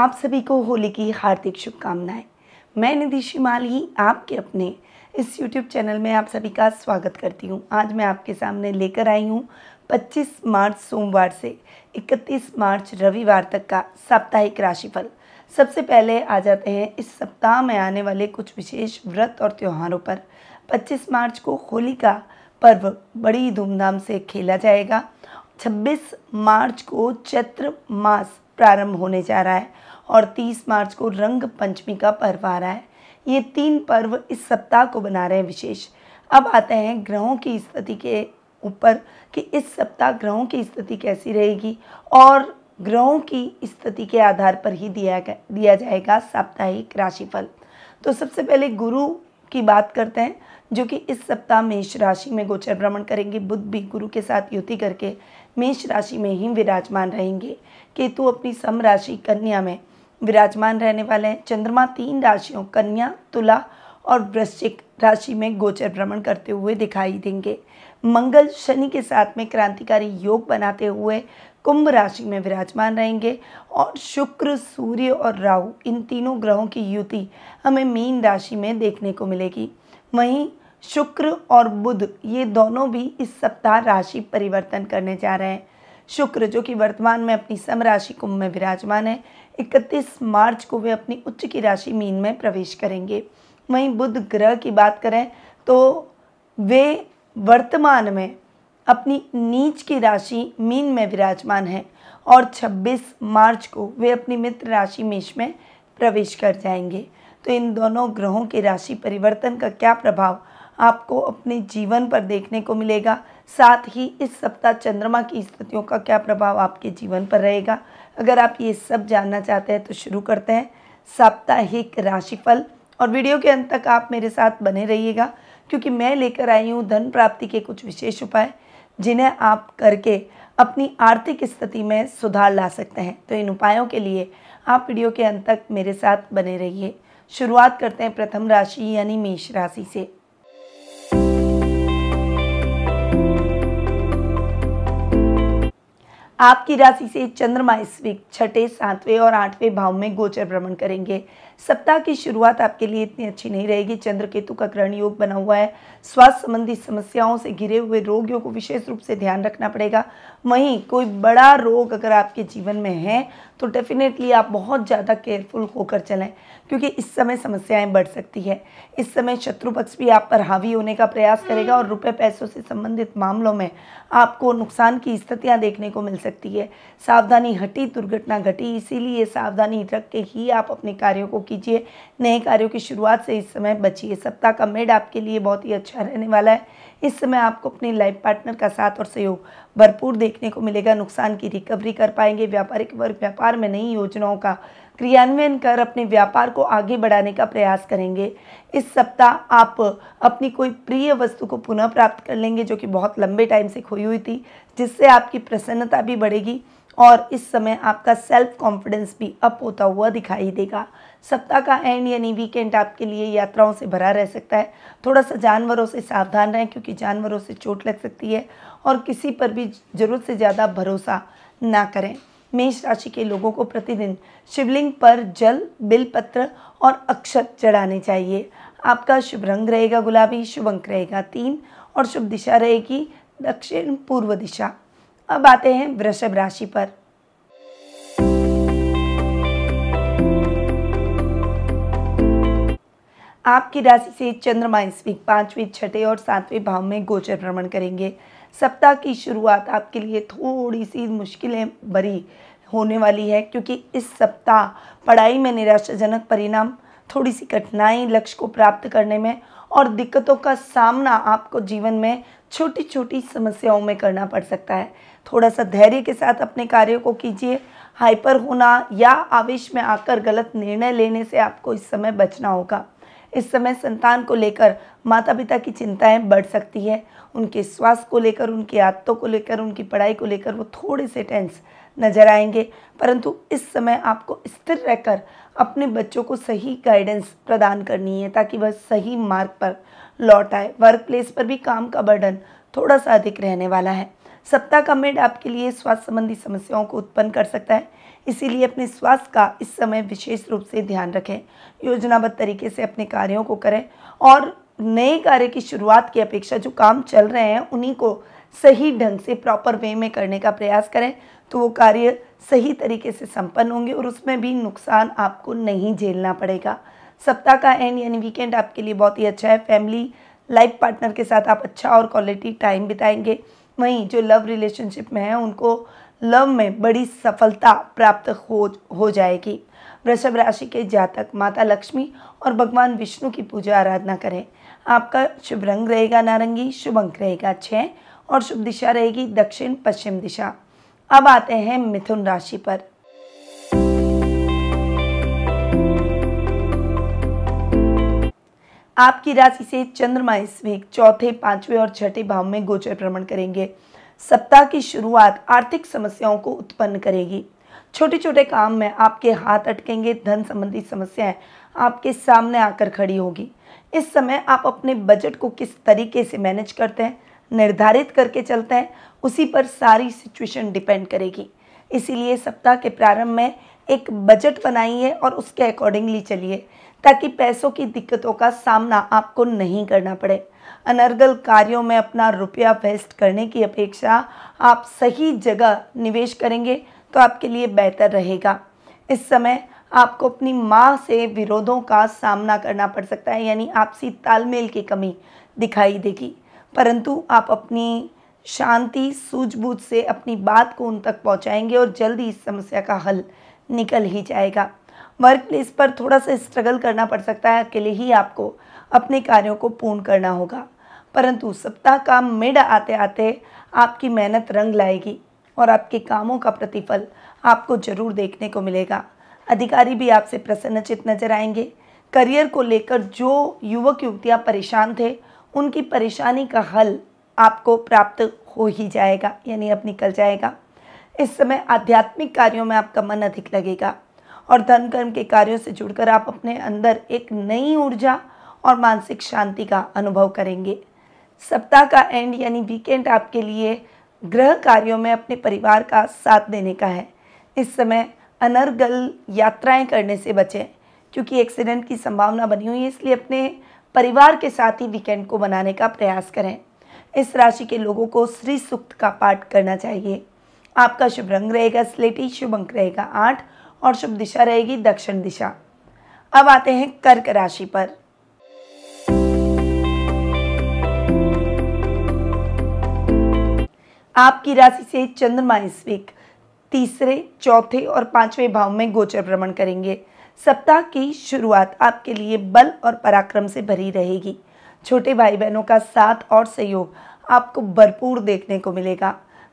आप सभी को होली की हार्दिक शुभकामनाएं मैं निधि ही आपके अपने इस YouTube चैनल में आप सभी का स्वागत करती हूँ आज मैं आपके सामने लेकर आई हूँ 25 मार्च सोमवार से 31 मार्च रविवार तक का साप्ताहिक राशिफल सबसे पहले आ जाते हैं इस सप्ताह में आने वाले कुछ विशेष व्रत और त्योहारों पर 25 मार्च को होली का पर्व बड़ी धूमधाम से खेला जाएगा छब्बीस मार्च को चैत्र मास प्रारंभ होने जा रहा है और 30 मार्च को रंग पंचमी का पर्व आ रहा है ये तीन पर्व इस सप्ताह को बना रहे हैं विशेष अब आते हैं ग्रहों की स्थिति के ऊपर कि इस सप्ताह ग्रहों की स्थिति कैसी रहेगी और ग्रहों की स्थिति के आधार पर ही दिया दिया जाएगा साप्ताहिक राशिफल तो सबसे पहले गुरु की बात करते हैं जो कि इस सप्ताह मेष राशि में गोचर भ्रमण करेंगे बुद्ध भी गुरु के साथ युति करके मेष राशि में ही विराजमान रहेंगे केतु अपनी सम राशि कन्या में विराजमान रहने वाले हैं चंद्रमा तीन राशियों कन्या तुला और वृश्चिक राशि में गोचर भ्रमण करते हुए दिखाई देंगे मंगल शनि के साथ में क्रांतिकारी योग बनाते हुए कुंभ राशि में विराजमान रहेंगे और शुक्र सूर्य और राहु इन तीनों ग्रहों की युति हमें मीन राशि में देखने को मिलेगी वहीं शुक्र और बुध ये दोनों भी इस सप्ताह राशि परिवर्तन करने जा रहे हैं शुक्र जो कि वर्तमान में अपनी सम राशि कुंभ में विराजमान है 31 मार्च को वे अपनी उच्च की राशि मीन में प्रवेश करेंगे वहीं बुध ग्रह की बात करें तो वे वर्तमान में अपनी नीच की राशि मीन में विराजमान है और 26 मार्च को वे अपनी मित्र राशि मेष में प्रवेश कर जाएंगे तो इन दोनों ग्रहों के राशि परिवर्तन का क्या प्रभाव आपको अपने जीवन पर देखने को मिलेगा साथ ही इस सप्ताह चंद्रमा की स्थितियों का क्या प्रभाव आपके जीवन पर रहेगा अगर आप ये सब जानना चाहते हैं तो शुरू करते हैं साप्ताहिक राशिफल और वीडियो के अंत तक आप मेरे साथ बने रहिएगा क्योंकि मैं लेकर आई हूँ धन प्राप्ति के कुछ विशेष उपाय जिन्हें आप करके अपनी आर्थिक स्थिति में सुधार ला सकते हैं तो इन उपायों के लिए आप वीडियो के अंत तक मेरे साथ बने रहिए शुरुआत करते हैं प्रथम राशि यानी मेष राशि से आपकी राशि से चंद्रमा इस वीक छठे सातवें और आठवें भाव में गोचर भ्रमण करेंगे सप्ताह की शुरुआत आपके लिए इतनी अच्छी नहीं रहेगी चंद्र केतु का ग्रहण योग बना हुआ है स्वास्थ्य संबंधी समस्याओं से घिरे हुए रोगियों को विशेष रूप से ध्यान रखना पड़ेगा वहीं कोई बड़ा रोग अगर आपके जीवन में है तो डेफिनेटली आप बहुत ज़्यादा केयरफुल होकर चलें क्योंकि इस समय समस्याएं बढ़ सकती है इस समय शत्रु पक्ष भी आप पर हावी होने का प्रयास करेगा और रुपए पैसों से संबंधित मामलों में आपको नुकसान की स्थितियां देखने को मिल सकती है सावधानी हटी दुर्घटना घटी इसीलिए सावधानी रख के ही आप अपने कार्यों को कीजिए नए कार्यों की शुरुआत से इस समय बचिए सप्ताह का मेड आपके लिए बहुत ही अच्छा रहने वाला है इस समय आपको अपने लाइफ पार्टनर का साथ और सहयोग भरपूर देखने को मिलेगा नुकसान की रिकवरी कर पाएंगे व्यापारिक वर्ग व्यापार में नई योजनाओं का क्रियान्वयन कर अपने व्यापार को आगे बढ़ाने का प्रयास करेंगे इस सप्ताह आप अपनी कोई प्रिय वस्तु को पुनः प्राप्त कर लेंगे जो कि बहुत लंबे टाइम से खोई हुई थी जिससे आपकी प्रसन्नता भी बढ़ेगी और इस समय आपका सेल्फ कॉन्फिडेंस भी अप होता हुआ दिखाई देगा सप्ताह का एंड यानी वीकेंड आपके लिए यात्राओं से भरा रह सकता है थोड़ा सा जानवरों से सावधान रहें क्योंकि जानवरों से चोट लग सकती है और किसी पर भी ज़रूरत से ज़्यादा भरोसा ना करें मेष राशि के लोगों को प्रतिदिन शिवलिंग पर जल बिलपत्र और अक्षत चढ़ाने चाहिए आपका शुभ रंग रहेगा गुलाबी शुभ अंक रहेगा तीन और शुभ दिशा रहेगी दक्षिण पूर्व दिशा अब आते हैं वृषभ राशि पर आपकी राशि से चंद्रमा इस वीक पांचवें छठे और सातवें भाव में गोचर भ्रमण करेंगे सप्ताह की शुरुआत आपके लिए थोड़ी सी मुश्किलें भरी होने वाली है क्योंकि इस सप्ताह पढ़ाई में निराशाजनक परिणाम थोड़ी सी कठिनाई लक्ष्य को प्राप्त करने में और दिक्कतों का सामना आपको जीवन में छोटी छोटी समस्याओं में करना पड़ सकता है थोड़ा सा धैर्य के साथ अपने कार्यों को कीजिए हाइपर होना या आवेश में आकर गलत निर्णय लेने से आपको इस समय बचना होगा इस समय संतान को लेकर माता पिता की चिंताएं बढ़ सकती है उनके स्वास्थ्य को लेकर उनकी आदतों को लेकर उनकी पढ़ाई को लेकर वो थोड़े से टेंस नजर आएंगे परंतु इस समय आपको स्थिर रहकर अपने बच्चों को सही गाइडेंस प्रदान करनी है ताकि वह सही मार्ग पर लौट आए वर्क प्लेस पर भी काम का बर्डन थोड़ा सा अधिक रहने वाला है सप्ताह का मेड आपके लिए स्वास्थ्य संबंधी समस्याओं को उत्पन्न कर सकता है इसीलिए अपने स्वास्थ्य का इस समय विशेष रूप से ध्यान रखें योजनाबद्ध तरीके से अपने कार्यों को करें और नए कार्य की शुरुआत की अपेक्षा जो काम चल रहे हैं उन्हीं को सही ढंग से प्रॉपर वे में करने का प्रयास करें तो वो कार्य सही तरीके से संपन्न होंगे और उसमें भी नुकसान आपको नहीं झेलना पड़ेगा सप्ताह का एंड यानी वीकेंड आपके लिए बहुत ही अच्छा है फैमिली लाइफ पार्टनर के साथ आप अच्छा और क्वालिटी टाइम बिताएंगे वहीं जो लव रिलेशनशिप में है उनको लव में बड़ी सफलता प्राप्त हो हो जाएगी वृषभ राशि के जातक माता लक्ष्मी और भगवान विष्णु की पूजा आराधना करें आपका शुभ रंग रहेगा नारंगी शुभ अंक रहेगा छः और शुभ दिशा रहेगी दक्षिण पश्चिम दिशा अब आते हैं मिथुन राशि पर आपकी राशि से चंद्रमा इसमें चौथे पांचवें और छठे भाव में गोचर भ्रमण करेंगे सप्ताह की शुरुआत आर्थिक समस्याओं को उत्पन्न करेगी छोटे छोटे काम में आपके हाथ अटकेंगे धन संबंधी समस्याएं आपके सामने आकर खड़ी होगी इस समय आप अपने बजट को किस तरीके से मैनेज करते हैं निर्धारित करके चलते हैं उसी पर सारी सिचुएशन डिपेंड करेगी इसीलिए सप्ताह के प्रारंभ में एक बजट बनाइए और उसके अकॉर्डिंगली चलिए ताकि पैसों की दिक्कतों का सामना आपको नहीं करना पड़े अनर्गल कार्यों में अपना रुपया वेस्ट करने की अपेक्षा आप सही जगह निवेश करेंगे तो आपके लिए बेहतर रहेगा इस समय आपको अपनी माँ से विरोधों का सामना करना पड़ सकता है यानी आपसी तालमेल की कमी दिखाई देगी परंतु आप अपनी शांति सूझबूझ से अपनी बात को उन तक पहुँचाएंगे और जल्दी इस समस्या का हल निकल ही जाएगा वर्क प्लेस पर थोड़ा सा स्ट्रगल करना पड़ सकता है अकेले ही आपको अपने कार्यों को पूर्ण करना होगा परंतु सप्ताह का मिड आते आते आपकी मेहनत रंग लाएगी और आपके कामों का प्रतिफल आपको जरूर देखने को मिलेगा अधिकारी भी आपसे प्रसन्नचित नजर आएंगे करियर को लेकर जो युवक युवतियाँ परेशान थे उनकी परेशानी का हल आपको प्राप्त हो ही जाएगा यानी अब निकल जाएगा इस समय आध्यात्मिक कार्यों में आपका मन अधिक लगेगा और धन कर्म के कार्यों से जुड़कर आप अपने अंदर एक नई ऊर्जा और मानसिक शांति का अनुभव करेंगे सप्ताह का एंड यानी वीकेंड आपके लिए ग्रह कार्यों में अपने परिवार का साथ देने का है इस समय अनर्गल यात्राएं करने से बचें क्योंकि एक्सीडेंट की संभावना बनी हुई है इसलिए अपने परिवार के साथ ही वीकेंड को बनाने का प्रयास करें इस राशि के लोगों को श्री सूक्त का पाठ करना चाहिए आपका शुभ रंग रहेगा स्लेटी शुभ अंक रहेगा आठ और शुभ दिशा रहेगी दक्षिण दिशा अब आते हैं कर्क राशि पर आपकी राशि से चंद्रमा इस वीक तीसरे चौथे और पांचवें भाव में गोचर भ्रमण करेंगे सप्ताह की शुरुआत आपके लिए बल और पराक्रम से भरी रहेगी छोटे भाई बहनों का साथ और सहयोग आपको भरपूर देखने को मिलेगा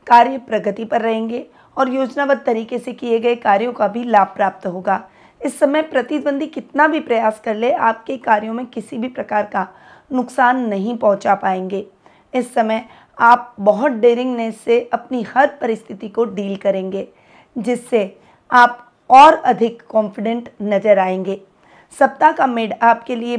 कार्य प्रगति पर रहेंगे और योजनाबद्ध तरीके से किए गए कार्यों का भी लाभ प्राप्त होगा इस समय प्रतिद्वंदी कितना भी प्रयास कर ले आपके कार्यों में किसी भी प्रकार का नुकसान नहीं पहुंचा पाएंगे इस समय आप बहुत डेरिंगनेस से अपनी हर परिस्थिति को डील करेंगे जिससे आप और अधिक कॉन्फिडेंट नज़र आएंगे सप्ताह का मेड आपके लिए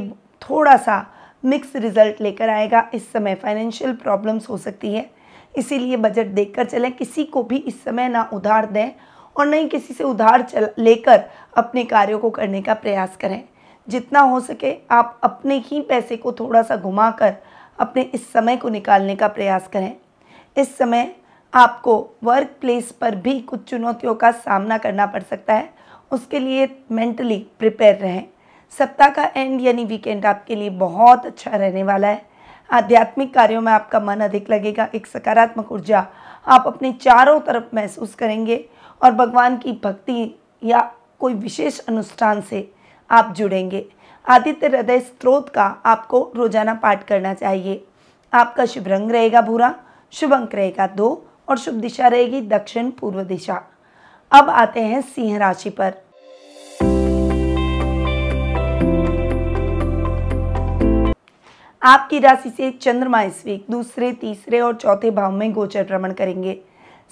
थोड़ा सा मिक्स रिजल्ट लेकर आएगा इस समय फाइनेंशियल प्रॉब्लम्स हो सकती है इसीलिए बजट देखकर चलें किसी को भी इस समय ना उधार दें और न ही किसी से उधार लेकर अपने कार्यों को करने का प्रयास करें जितना हो सके आप अपने ही पैसे को थोड़ा सा घुमाकर अपने इस समय को निकालने का प्रयास करें इस समय आपको वर्क प्लेस पर भी कुछ चुनौतियों का सामना करना पड़ सकता है उसके लिए मेंटली प्रिपेयर रहें सप्ताह का एंड यानी वीकेंड आपके लिए बहुत अच्छा रहने वाला है आध्यात्मिक कार्यों में आपका मन अधिक लगेगा एक सकारात्मक ऊर्जा आप अपने चारों तरफ महसूस करेंगे और भगवान की भक्ति या कोई विशेष अनुष्ठान से आप जुड़ेंगे आदित्य हृदय स्त्रोत का आपको रोजाना पाठ करना चाहिए आपका शुभ रंग रहेगा भूरा शुभ अंक रहेगा दो और शुभ दिशा रहेगी दक्षिण पूर्व दिशा अब आते हैं सिंह राशि पर आपकी राशि से चंद्रमा इस वीक दूसरे तीसरे और चौथे भाव में गोचर भ्रमण करेंगे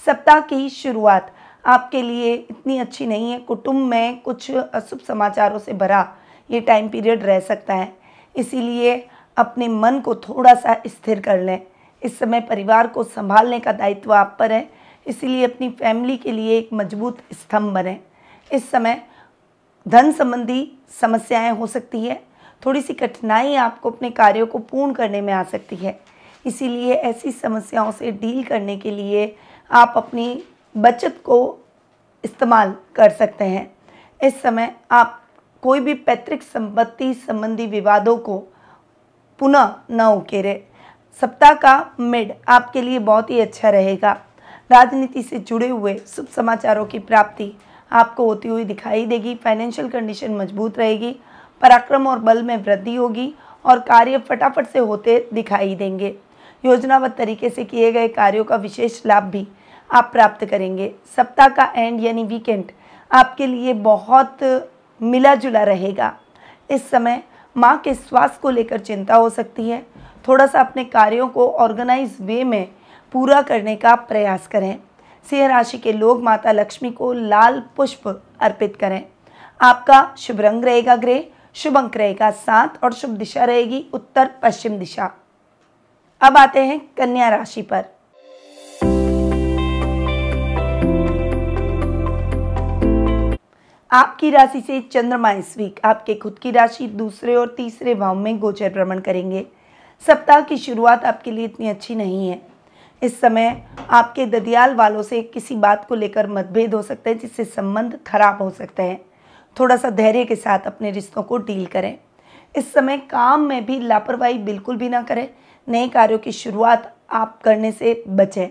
सप्ताह की शुरुआत आपके लिए इतनी अच्छी नहीं है कुटुंब में कुछ अशुभ समाचारों से भरा ये टाइम पीरियड रह सकता है इसीलिए अपने मन को थोड़ा सा स्थिर कर लें इस समय परिवार को संभालने का दायित्व आप पर है इसीलिए अपनी फैमिली के लिए एक मजबूत स्तंभ बने इस समय धन संबंधी समस्याएं हो सकती है थोड़ी सी कठिनाई आपको अपने कार्यों को पूर्ण करने में आ सकती है इसीलिए ऐसी समस्याओं से डील करने के लिए आप अपनी बचत को इस्तेमाल कर सकते हैं इस समय आप कोई भी पैतृक संपत्ति संबंधी विवादों को पुनः न उकेरे सप्ताह का मिड आपके लिए बहुत ही अच्छा रहेगा राजनीति से जुड़े हुए शुभ समाचारों की प्राप्ति आपको होती हुई दिखाई देगी फाइनेंशियल कंडीशन मजबूत रहेगी पराक्रम और बल में वृद्धि होगी और कार्य फटाफट से होते दिखाई देंगे योजनाबद्ध तरीके से किए गए कार्यों का विशेष लाभ भी आप प्राप्त करेंगे सप्ताह का एंड यानी वीकेंड आपके लिए बहुत मिला जुला रहेगा इस समय माँ के स्वास्थ्य को लेकर चिंता हो सकती है थोड़ा सा अपने कार्यों को ऑर्गेनाइज वे में पूरा करने का प्रयास करें सिंह राशि के लोग माता लक्ष्मी को लाल पुष्प अर्पित करें आपका शुभ रंग रहेगा ग्रह शुभ अंक रहेगा सात और शुभ दिशा रहेगी उत्तर पश्चिम दिशा अब आते हैं कन्या राशि पर आपकी राशि से चंद्रमा इस वीक आपके खुद की राशि दूसरे और तीसरे भाव में गोचर भ्रमण करेंगे सप्ताह की शुरुआत आपके लिए इतनी अच्छी नहीं है इस समय आपके ददियाल वालों से किसी बात को लेकर मतभेद हो सकते हैं जिससे संबंध खराब हो सकते हैं थोड़ा सा धैर्य के साथ अपने रिश्तों को डील करें इस समय काम में भी लापरवाही बिल्कुल भी ना करें नए कार्यों की शुरुआत आप करने से बचें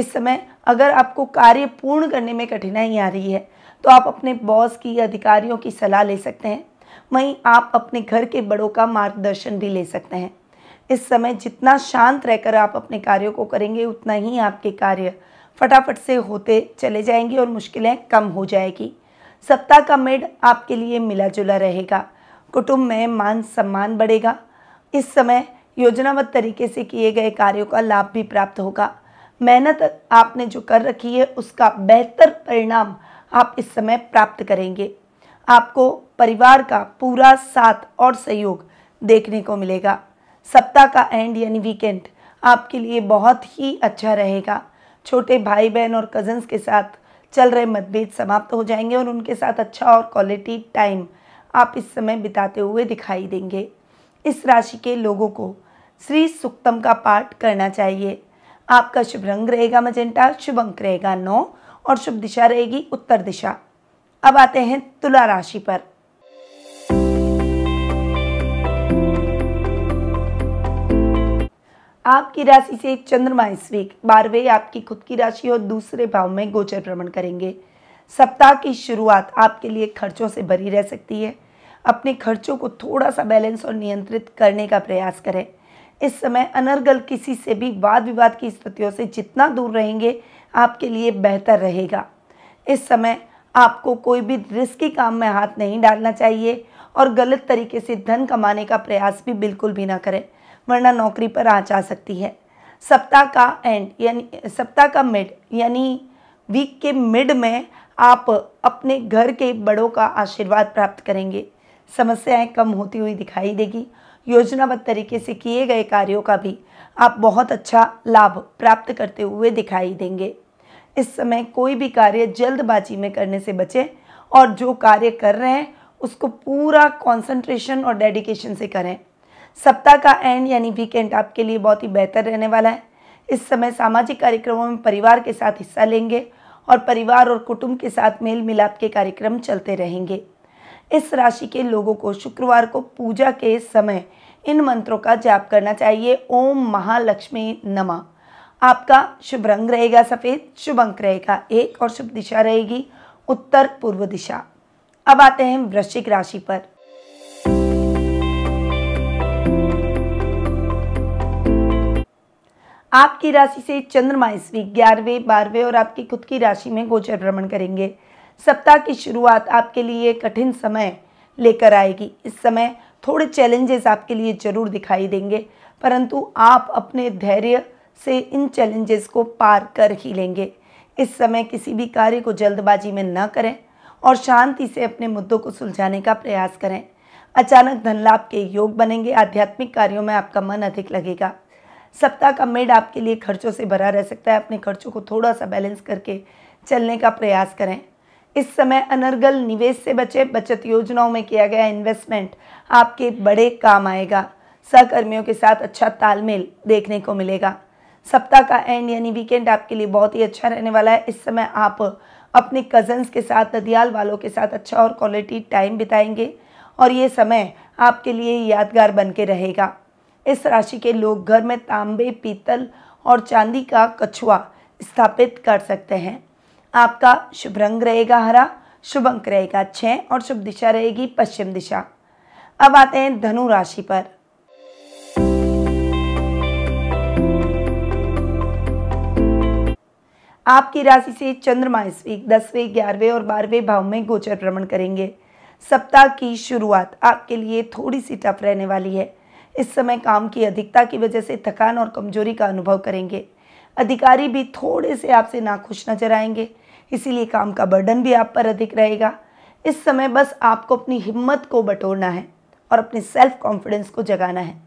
इस समय अगर आपको कार्य पूर्ण करने में कठिनाई आ रही है तो आप अपने बॉस की अधिकारियों की सलाह ले सकते हैं वहीं आप अपने घर के बड़ों का मार्गदर्शन भी ले सकते हैं इस समय जितना शांत रहकर आप अपने कार्यों को करेंगे उतना ही आपके कार्य फटाफट से होते चले जाएंगे और मुश्किलें कम हो जाएगी सप्ताह का मेड आपके लिए मिला जुला रहेगा कुटुंब में मान सम्मान बढ़ेगा इस समय योजनाबद्ध तरीके से किए गए कार्यों का लाभ भी प्राप्त होगा मेहनत आपने जो कर रखी है उसका बेहतर परिणाम आप इस समय प्राप्त करेंगे आपको परिवार का पूरा साथ और सहयोग देखने को मिलेगा सप्ताह का एंड यानी वीकेंड आपके लिए बहुत ही अच्छा रहेगा छोटे भाई बहन और कजन्स के साथ चल रहे मतभेद समाप्त हो जाएंगे और उनके साथ अच्छा और क्वालिटी टाइम आप इस समय बिताते हुए दिखाई देंगे इस राशि के लोगों को श्री सुक्तम का पाठ करना चाहिए आपका शुभ रंग रहेगा मजेंटा शुभ अंक रहेगा नौ और शुभ दिशा रहेगी उत्तर दिशा अब आते हैं तुला राशि पर आपकी राशि से चंद्रमा इस वीक बारहवें आपकी खुद की राशि और दूसरे भाव में गोचर भ्रमण करेंगे सप्ताह की शुरुआत आपके लिए खर्चों से भरी रह सकती है अपने खर्चों को थोड़ा सा बैलेंस और नियंत्रित करने का प्रयास करें इस समय अनर्गल किसी से भी वाद विवाद की स्थितियों से जितना दूर रहेंगे आपके लिए बेहतर रहेगा इस समय आपको कोई भी रिस्की काम में हाथ नहीं डालना चाहिए और गलत तरीके से धन कमाने का प्रयास भी बिल्कुल भी ना करें वरना नौकरी पर आँच आ सकती है सप्ताह का एंड यानी सप्ताह का मिड यानी वीक के मिड में आप अपने घर के बड़ों का आशीर्वाद प्राप्त करेंगे समस्याएं कम होती हुई दिखाई देगी योजनाबद्ध तरीके से किए गए कार्यों का भी आप बहुत अच्छा लाभ प्राप्त करते हुए दिखाई देंगे इस समय कोई भी कार्य जल्दबाजी में करने से बचें और जो कार्य कर रहे हैं उसको पूरा कंसंट्रेशन और डेडिकेशन से करें सप्ताह का एंड यानी वीकेंड आपके लिए बहुत ही बेहतर रहने वाला है इस समय सामाजिक कार्यक्रमों में परिवार के साथ हिस्सा लेंगे और परिवार और कुटुंब के साथ मेल मिलाप के कार्यक्रम चलते रहेंगे इस राशि के लोगों को शुक्रवार को पूजा के समय इन मंत्रों का जाप करना चाहिए ओम महालक्ष्मी नमा आपका शुभ रंग रहेगा सफ़ेद शुभ अंक रहेगा एक और शुभ दिशा रहेगी उत्तर पूर्व दिशा अब आते हैं वृश्चिक राशि पर आपकी राशि से चंद्रमा इस वीक ग्यारहवें बारहवें और आपकी खुद की राशि में गोचर भ्रमण करेंगे सप्ताह की शुरुआत आपके लिए कठिन समय लेकर आएगी इस समय थोड़े चैलेंजेस आपके लिए जरूर दिखाई देंगे परंतु आप अपने धैर्य से इन चैलेंजेस को पार कर ही लेंगे इस समय किसी भी कार्य को जल्दबाजी में न करें और शांति से अपने मुद्दों को सुलझाने का प्रयास करें अचानक धन लाभ के योग बनेंगे आध्यात्मिक कार्यों में आपका मन अधिक लगेगा सप्ताह का मिड आपके लिए खर्चों से भरा रह सकता है अपने खर्चों को थोड़ा सा बैलेंस करके चलने का प्रयास करें इस समय अनर्गल निवेश से बचे बचत योजनाओं में किया गया इन्वेस्टमेंट आपके बड़े काम आएगा सहकर्मियों के साथ अच्छा तालमेल देखने को मिलेगा सप्ताह का एंड यानी वीकेंड आपके लिए बहुत ही अच्छा रहने वाला है इस समय आप अपने कजन्स के साथ ददियाल वालों के साथ अच्छा और क्वालिटी टाइम बिताएंगे और ये समय आपके लिए यादगार बन के रहेगा इस राशि के लोग घर में तांबे पीतल और चांदी का कछुआ स्थापित कर सकते हैं आपका शुभ रंग रहेगा हरा शुभ अंक रहेगा छः और शुभ दिशा रहेगी पश्चिम दिशा अब आते हैं धनु राशि पर आपकी राशि से चंद्रमा इस वीक दसवें ग्यारहवें और बारहवें भाव में गोचर भ्रमण करेंगे सप्ताह की शुरुआत आपके लिए थोड़ी सी टफ रहने वाली है इस समय काम की अधिकता की वजह से थकान और कमजोरी का अनुभव करेंगे अधिकारी भी थोड़े से आपसे नाखुश नजर आएंगे इसीलिए काम का बर्डन भी आप पर अधिक रहेगा इस समय बस आपको अपनी हिम्मत को बटोरना है और अपने सेल्फ कॉन्फिडेंस को जगाना है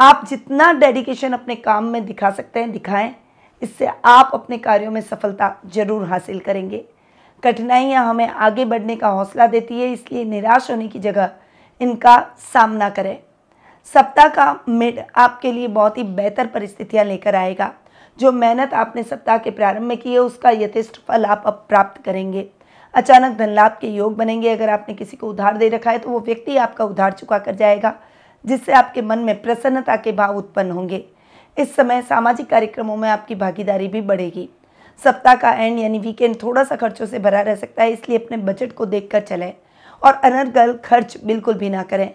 आप जितना डेडिकेशन अपने काम में दिखा सकते हैं दिखाएं इससे आप अपने कार्यों में सफलता जरूर हासिल करेंगे कठिनाइयाँ हमें आगे बढ़ने का हौसला देती है इसलिए निराश होने की जगह इनका सामना करें सप्ताह का मिड आपके लिए बहुत ही बेहतर परिस्थितियां लेकर आएगा जो मेहनत आपने सप्ताह के प्रारंभ में की है उसका यथेष्ट फल आप अब प्राप्त करेंगे अचानक धन लाभ के योग बनेंगे अगर आपने किसी को उधार दे रखा है तो वो व्यक्ति आपका उधार चुका कर जाएगा जिससे आपके मन में प्रसन्नता के भाव उत्पन्न होंगे इस समय सामाजिक कार्यक्रमों में आपकी भागीदारी भी बढ़ेगी सप्ताह का एंड यानी वीकेंड थोड़ा सा खर्चों से भरा रह सकता है इसलिए अपने बजट को देखकर चलें और अनर्गल खर्च बिल्कुल भी ना करें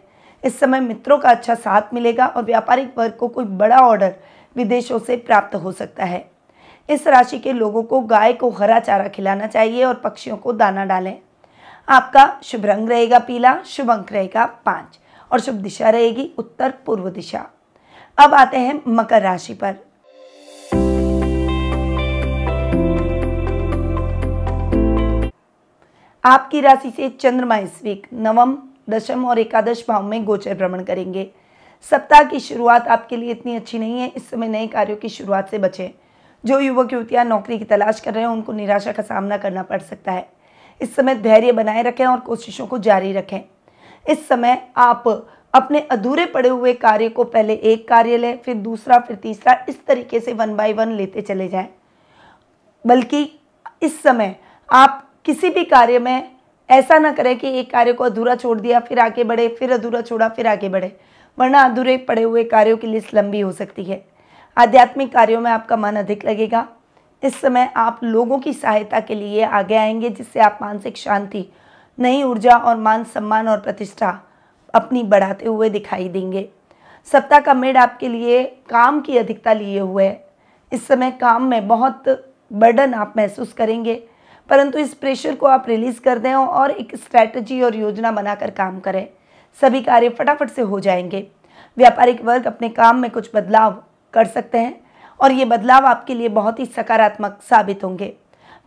इस समय मित्रों का अच्छा साथ मिलेगा और व्यापारिक वर्ग को कोई बड़ा ऑर्डर विदेशों से प्राप्त हो सकता है इस राशि के लोगों को गाय को हरा चारा खिलाना चाहिए और पक्षियों को दाना डालें आपका शुभ रंग रहेगा पीला शुभ अंक रहेगा पाँच और शुभ दिशा रहेगी उत्तर पूर्व दिशा अब आते हैं मकर राशि पर आपकी राशि से चंद्रमा इस वीक नवम दशम और एकादश भाव में गोचर भ्रमण करेंगे सप्ताह की शुरुआत आपके लिए इतनी अच्छी नहीं है इस समय नए कार्यों की शुरुआत से बचें जो युवक युवतियाँ नौकरी की तलाश कर रहे हैं उनको निराशा का सामना करना पड़ सकता है इस समय धैर्य बनाए रखें और कोशिशों को जारी रखें इस समय आप अपने अधूरे पड़े हुए कार्य को पहले एक कार्य लें फिर दूसरा फिर तीसरा इस तरीके से वन बाय वन लेते चले जाएं बल्कि इस समय आप किसी भी कार्य में ऐसा ना करें कि एक कार्य को अधूरा छोड़ दिया फिर आगे बढ़े फिर अधूरा छोड़ा फिर आगे बढ़े वरना अधूरे पड़े हुए कार्यों की लिस्ट लंबी हो सकती है आध्यात्मिक कार्यों में आपका मन अधिक लगेगा इस समय आप लोगों की सहायता के लिए आगे आएंगे जिससे आप मानसिक शांति नई ऊर्जा और मान सम्मान और प्रतिष्ठा अपनी बढ़ाते हुए दिखाई देंगे सप्ताह का मेड आपके लिए काम की अधिकता लिए हुए है इस समय काम में बहुत बर्डन आप महसूस करेंगे परंतु इस प्रेशर को आप रिलीज़ कर दें और एक स्ट्रैटेजी और योजना बनाकर काम करें सभी कार्य फटाफट से हो जाएंगे व्यापारिक वर्ग अपने काम में कुछ बदलाव कर सकते हैं और ये बदलाव आपके लिए बहुत ही सकारात्मक साबित होंगे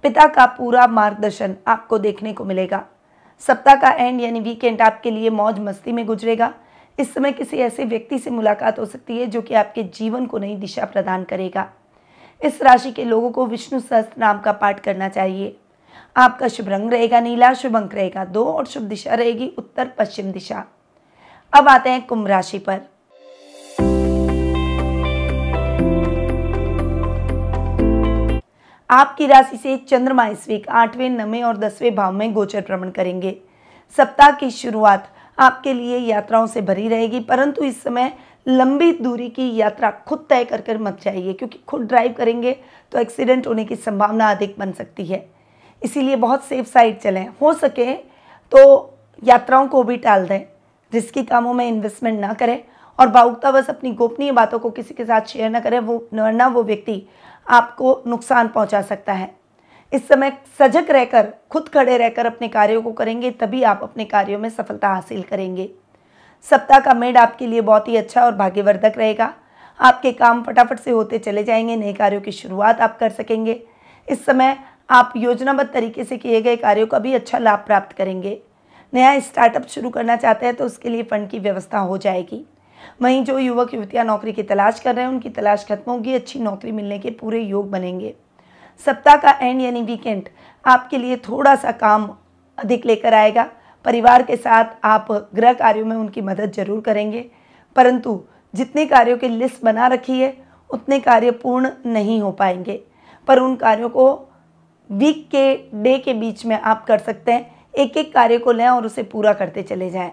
पिता का पूरा मार्गदर्शन आपको देखने को मिलेगा सप्ताह का एंड यानी वीकेंड आपके लिए मौज मस्ती में गुजरेगा इस समय किसी ऐसे व्यक्ति से मुलाकात हो सकती है जो कि आपके जीवन को नई दिशा प्रदान करेगा इस राशि के लोगों को विष्णु सहस्त्र नाम का पाठ करना चाहिए आपका शुभ रंग रहेगा नीला शुभ अंक रहेगा दो और शुभ दिशा रहेगी उत्तर पश्चिम दिशा अब आते हैं कुंभ राशि पर आपकी राशि से चंद्रमा इस वीक आठवें नवे और दसवें भाव में गोचर भ्रमण करेंगे सप्ताह की शुरुआत आपके लिए यात्राओं से भरी रहेगी परंतु इस समय लंबी दूरी की यात्रा खुद तय कर कर मत जाइए क्योंकि खुद ड्राइव करेंगे तो एक्सीडेंट होने की संभावना अधिक बन सकती है इसीलिए बहुत सेफ साइड चलें हो सके तो यात्राओं को भी टाल दें रिस्की कामों में इन्वेस्टमेंट ना करें और भावुकतावश अपनी गोपनीय बातों को किसी के साथ शेयर ना करें वो वरना वो व्यक्ति आपको नुकसान पहुंचा सकता है इस समय सजग रहकर खुद खड़े रहकर अपने कार्यों को करेंगे तभी आप अपने कार्यों में सफलता हासिल करेंगे सप्ताह का मेड आपके लिए बहुत ही अच्छा और भाग्यवर्धक रहेगा आपके काम फटाफट से होते चले जाएंगे नए कार्यों की शुरुआत आप कर सकेंगे इस समय आप योजनाबद्ध तरीके से किए गए कार्यों का भी अच्छा लाभ प्राप्त करेंगे नया स्टार्टअप शुरू करना चाहते हैं तो उसके लिए फंड की व्यवस्था हो जाएगी वहीं जो युवक युवतियाँ नौकरी की तलाश कर रहे हैं उनकी तलाश खत्म होगी अच्छी नौकरी मिलने के पूरे योग बनेंगे सप्ताह का एंड यानी वीकेंड आपके लिए थोड़ा सा काम अधिक लेकर आएगा परिवार के साथ आप गृह कार्यों में उनकी मदद जरूर करेंगे परंतु जितने कार्यों की लिस्ट बना रखी है उतने कार्य पूर्ण नहीं हो पाएंगे पर उन कार्यों को वीक के डे के बीच में आप कर सकते हैं एक एक कार्य को लें और उसे पूरा करते चले जाएं।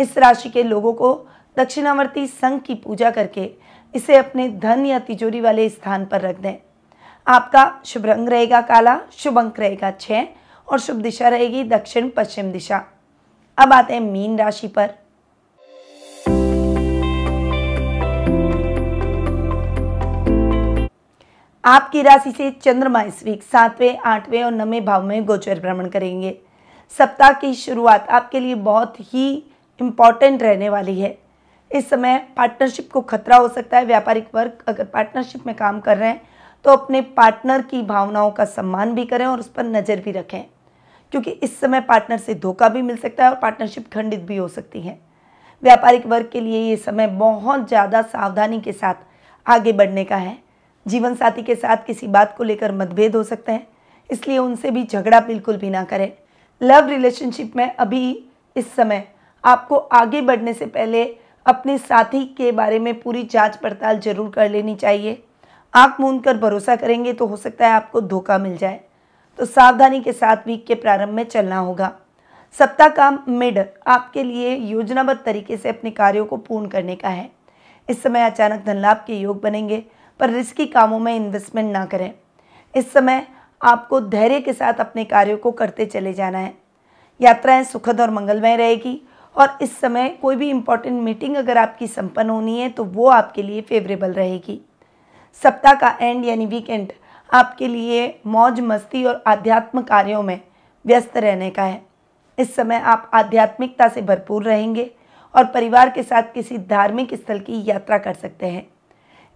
इस राशि के लोगों को दक्षिणावर्ती संघ की पूजा करके इसे अपने धन या तिजोरी वाले स्थान पर रख दें आपका शुभ रंग रहेगा काला शुभ अंक रहेगा छः और शुभ दिशा रहेगी दक्षिण पश्चिम दिशा अब आते हैं मीन राशि पर आपकी राशि से चंद्रमा इस वीक सातवें आठवें और नवें भाव में गोचर भ्रमण करेंगे सप्ताह की शुरुआत आपके लिए बहुत ही इम्पॉर्टेंट रहने वाली है इस समय पार्टनरशिप को खतरा हो सकता है व्यापारिक वर्ग अगर पार्टनरशिप में काम कर रहे हैं तो अपने पार्टनर की भावनाओं का सम्मान भी करें और उस पर नज़र भी रखें क्योंकि इस समय पार्टनर से धोखा भी मिल सकता है और पार्टनरशिप खंडित भी हो सकती है व्यापारिक वर्ग के लिए ये समय बहुत ज़्यादा सावधानी के साथ आगे बढ़ने का है जीवन साथी के साथ किसी बात को लेकर मतभेद हो सकते हैं इसलिए उनसे भी झगड़ा बिल्कुल भी ना करें लव रिलेशनशिप में अभी इस समय आपको आगे बढ़ने से पहले अपने साथी के बारे में पूरी जांच पड़ताल जरूर कर लेनी चाहिए आंख मूंद कर भरोसा करेंगे तो हो सकता है आपको धोखा मिल जाए तो सावधानी के साथ वीक के प्रारंभ में चलना होगा सप्ताह का मिड आपके लिए योजनाबद्ध तरीके से अपने कार्यों को पूर्ण करने का है इस समय अचानक धन लाभ के योग बनेंगे पर रिस्की कामों में इन्वेस्टमेंट ना करें इस समय आपको धैर्य के साथ अपने कार्यों को करते चले जाना है यात्राएं सुखद और मंगलमय रहेगी और इस समय कोई भी इंपॉर्टेंट मीटिंग अगर आपकी संपन्न होनी है तो वो आपके लिए फेवरेबल रहेगी सप्ताह का एंड यानी वीकेंड आपके लिए मौज मस्ती और आध्यात्म कार्यों में व्यस्त रहने का है इस समय आप आध्यात्मिकता से भरपूर रहेंगे और परिवार के साथ किसी धार्मिक स्थल की यात्रा कर सकते हैं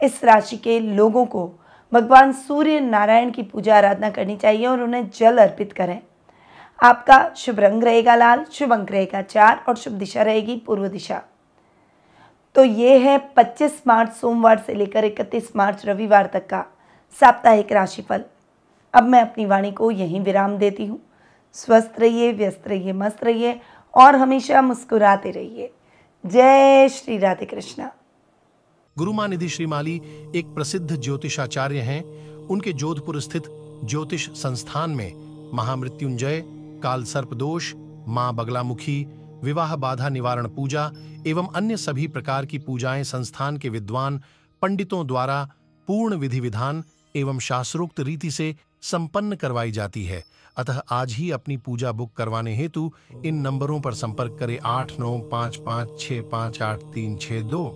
इस राशि के लोगों को भगवान सूर्य नारायण की पूजा आराधना करनी चाहिए और उन्हें जल अर्पित करें आपका शुभ रंग रहेगा लाल शुभ अंक रहेगा चार और शुभ दिशा रहेगी पूर्व दिशा तो ये है 25 मार्च सोमवार से लेकर 31 मार्च रविवार तक का साप्ताहिक राशिफल अब मैं अपनी वाणी को यहीं विराम देती हूँ स्वस्थ रहिए व्यस्त रहिए मस्त रहिए और हमेशा मुस्कुराते रहिए जय श्री राधे कृष्णा गुरुमानिधि श्रीमाली एक प्रसिद्ध ज्योतिषाचार्य हैं उनके जोधपुर स्थित ज्योतिष संस्थान में महामृत्युंजय काल सर्पदोष मां बगलामुखी विवाह बाधा निवारण पूजा एवं अन्य सभी प्रकार की पूजाएं संस्थान के विद्वान पंडितों द्वारा पूर्ण विधि विधान एवं शास्त्रोक्त रीति से संपन्न करवाई जाती है अतः आज ही अपनी पूजा बुक करवाने हेतु इन नंबरों पर संपर्क करें आठ नौ पाँच पाँच छः पाँच आठ तीन छः दो